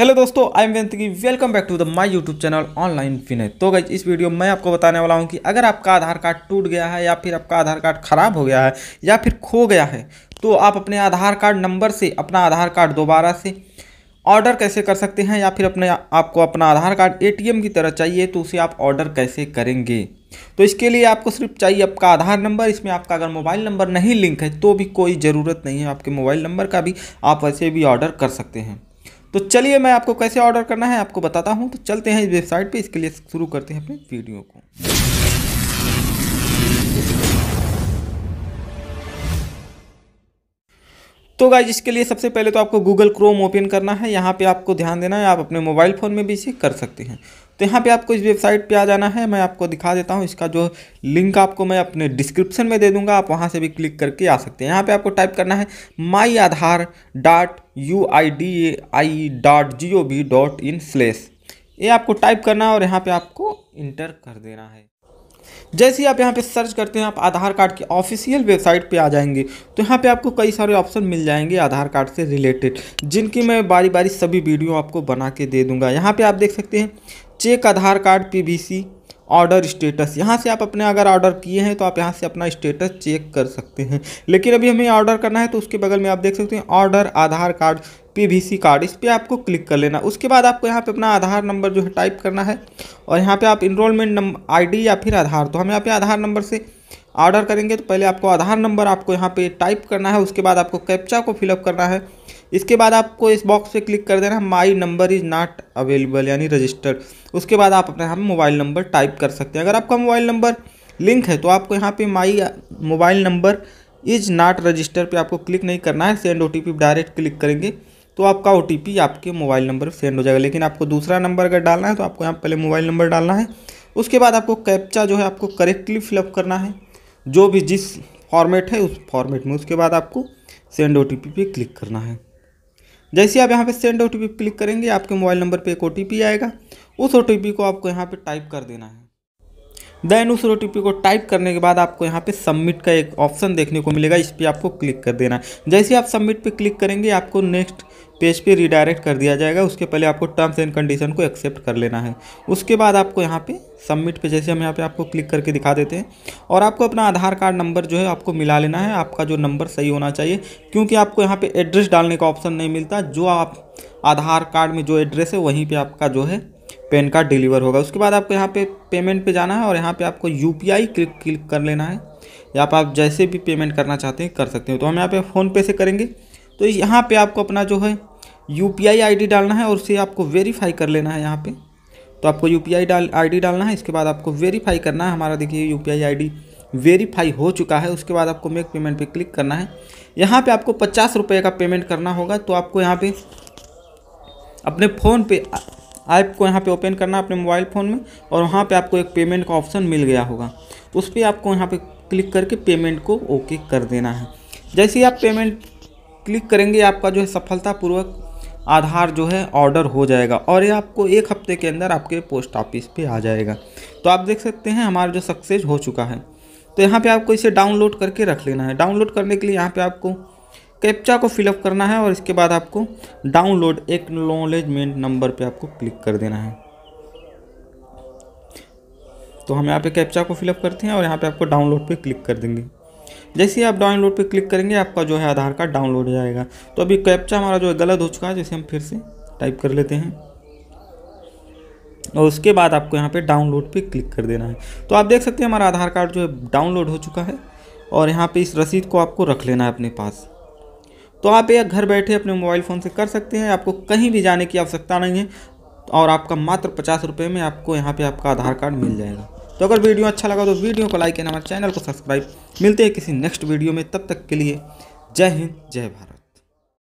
hello दोस्तों I am की welcome back to the my YouTube channel online Vinay तो गई इस वीडियो में मैं आपको बताने वाला हूं कि अगर आपका आधार कार्ड टूट गया है या फिर आपका आधार कार्ड खराब हो गया है या फिर खो गया है तो आप अपने आधार कार्ड नंबर से अपना आधार कार्ड दोबारा से ऑर्डर कैसे कर सकते हैं या फिर अपने आपको अपना आधार कार्ड ए की तरह चाहिए तो उसे आप ऑर्डर कैसे करेंगे तो इसके लिए आपको सिर्फ चाहिए आपका आधार नंबर इसमें आपका अगर मोबाइल नंबर नहीं लिंक है तो भी कोई ज़रूरत नहीं है आपके मोबाइल नंबर का भी आप वैसे भी ऑर्डर कर सकते हैं तो चलिए मैं आपको कैसे ऑर्डर करना है आपको बताता हूँ तो चलते हैं इस वेबसाइट पे इसके लिए शुरू करते हैं अपने वीडियो को तो गाइज इसके लिए सबसे पहले तो आपको गूगल क्रोम ओपन करना है यहाँ पे आपको ध्यान देना है आप अपने मोबाइल फ़ोन में भी इसे कर सकते हैं तो यहाँ पे आपको इस वेबसाइट पे आ जाना है मैं आपको दिखा देता हूँ इसका जो लिंक आपको मैं अपने डिस्क्रिप्शन में दे दूंगा आप वहाँ से भी क्लिक करके आ सकते हैं यहाँ पे आपको टाइप करना है my Aadhaar dot U I D A I dot G O V dot in slash ये आपको टाइप करना है और यहाँ पर आपको इंटर कर देना है जैसे ही आप यहाँ पे सर्च करते हैं आप आधार कार्ड की ऑफिशियल वेबसाइट पे आ जाएंगे तो यहाँ पे आपको कई सारे ऑप्शन मिल जाएंगे आधार कार्ड से रिलेटेड जिनकी मैं बारी बारी सभी वीडियो आपको बना के दे दूँगा यहाँ पर आप देख सकते हैं check Aadhaar card P order status यहाँ से आप अपने अगर ऑर्डर किए हैं तो आप यहाँ से अपना स्टेटस चेक कर सकते हैं लेकिन अभी हमें ऑर्डर करना है तो उसके बगल में आप देख सकते हैं order Aadhaar card P card इस पर आपको क्लिक कर लेना उसके बाद आपको यहाँ पे अपना आधार नंबर जो है टाइप करना है और यहाँ पे आप इनरोलमेंट नंबर आईडी या फिर आधार तो हम यहाँ पे आधार नंबर से ऑर्डर करेंगे तो पहले आपको आधार नंबर आपको यहाँ पे टाइप करना है उसके बाद आपको कैप्चा को फिलअप करना है इसके बाद आपको इस बॉक्स पे क्लिक कर देना my number is not available यानी रजिस्टर्ड उसके बाद आप अपना यहाँ मोबाइल नंबर टाइप कर सकते हैं अगर आपका मोबाइल नंबर लिंक है तो आपको यहाँ पे my mobile number is not register पे आपको क्लिक नहीं करना है सेंड ओ डायरेक्ट क्लिक करेंगे तो आपका ओ आपके मोबाइल नंबर पर सेंड हो जाएगा लेकिन आपको दूसरा नंबर अगर डालना है तो आपको यहाँ पहले मोबाइल नंबर डालना है उसके बाद आपको कैप्चा जो है आपको करेक्टली फिलअप करना है जो भी जिस फॉर्मेट है उस फॉर्मेट में उसके बाद आपको सेंड ओ पे क्लिक करना है जैसे आप यहाँ पे सेंड ओ पे क्लिक करेंगे आपके मोबाइल नंबर पे एक ओ आएगा उस ओ को आपको यहाँ पे टाइप कर देना है देन उस ओ को टाइप करने के बाद आपको यहाँ पे सबमिट का एक ऑप्शन देखने को मिलेगा इस पर आपको क्लिक कर देना जैसे आप सबमिट पे क्लिक करेंगे आपको नेक्स्ट पेज पे रिडायरेक्ट कर दिया जाएगा उसके पहले आपको टर्म्स एंड कंडीशन को एक्सेप्ट कर लेना है उसके बाद आपको यहाँ पे सबमिट पे जैसे हम यहाँ पे आपको क्लिक करके दिखा देते हैं और आपको अपना आधार कार्ड नंबर जो है आपको मिला लेना है आपका जो नंबर सही होना चाहिए क्योंकि आपको यहाँ पे एड्रेस डालने का ऑप्शन नहीं मिलता जो आप आधार कार्ड में जो एड्रेस है वहीं पर आपका जो है पेन कार्ड डिलीवर होगा उसके बाद आपको यहाँ पे पेमेंट पे जाना है और यहाँ पे आपको यू क्लिक क्लिक कर लेना है या आप, जैसे भी पेमेंट करना चाहते हैं कर सकते हैं तो हम यहाँ पे फ़ोनपे से करेंगे तो यहाँ पे आपको अपना जो है यू पी डालना है और उसे आपको वेरीफाई कर लेना है यहाँ पर तो आपको यू पी डाल आई डालना है इसके बाद आपको वेरीफाई करना है हमारा देखिए यू पी वेरीफाई हो चुका है उसके बाद आपको मेक पेमेंट पर क्लिक करना है यहाँ पर आपको पचास रुपये का पेमेंट करना होगा तो आपको यहाँ पे अपने फ़ोन पे ऐप को यहाँ पे ओपन करना अपने मोबाइल फ़ोन में और वहाँ पे आपको एक पेमेंट का ऑप्शन मिल गया होगा उस पर आपको यहाँ पे क्लिक करके पेमेंट को ओके कर देना है जैसे ही आप पेमेंट क्लिक करेंगे आपका जो है सफलतापूर्वक आधार जो है ऑर्डर हो जाएगा और ये आपको एक हफ्ते के अंदर आपके पोस्ट ऑफिस पे आ जाएगा तो आप देख सकते हैं हमारा जो सक्सेस हो चुका है तो यहाँ पे आपको इसे डाउनलोड करके रख लेना है डाउनलोड करने के लिए यहाँ पे आपको कैप्चा को फिलअप करना है और इसके बाद आपको डाउनलोड नॉलेजमेंट नंबर पे आपको क्लिक कर देना है तो हम यहाँ पे कैप्चा को फिलअप करते हैं और यहाँ पे आपको डाउनलोड पे क्लिक कर देंगे जैसे ही आप डाउनलोड पे क्लिक करेंगे आपका जो है आधार कार्ड डाउनलोड हो जाएगा तो अभी कैप्चा हमारा जो है गलत हो चुका है जैसे हम फिर से टाइप कर लेते हैं और उसके बाद आपको यहाँ पे डाउनलोड पे क्लिक कर देना है तो आप देख सकते हैं हमारा आधार कार्ड जो है डाउनलोड हो चुका है और यहाँ पे इस रसीद को आपको रख लेना है अपने पास तो आप यह घर बैठे अपने मोबाइल फ़ोन से कर सकते हैं आपको कहीं भी जाने की आवश्यकता नहीं है और आपका मात्र पचास रुपये में आपको यहाँ पे आपका आधार कार्ड मिल जाएगा तो अगर वीडियो अच्छा लगा तो वीडियो को लाइक एंड हमारे चैनल को सब्सक्राइब मिलते हैं किसी नेक्स्ट वीडियो में तब तक के लिए जय हिंद जय भारत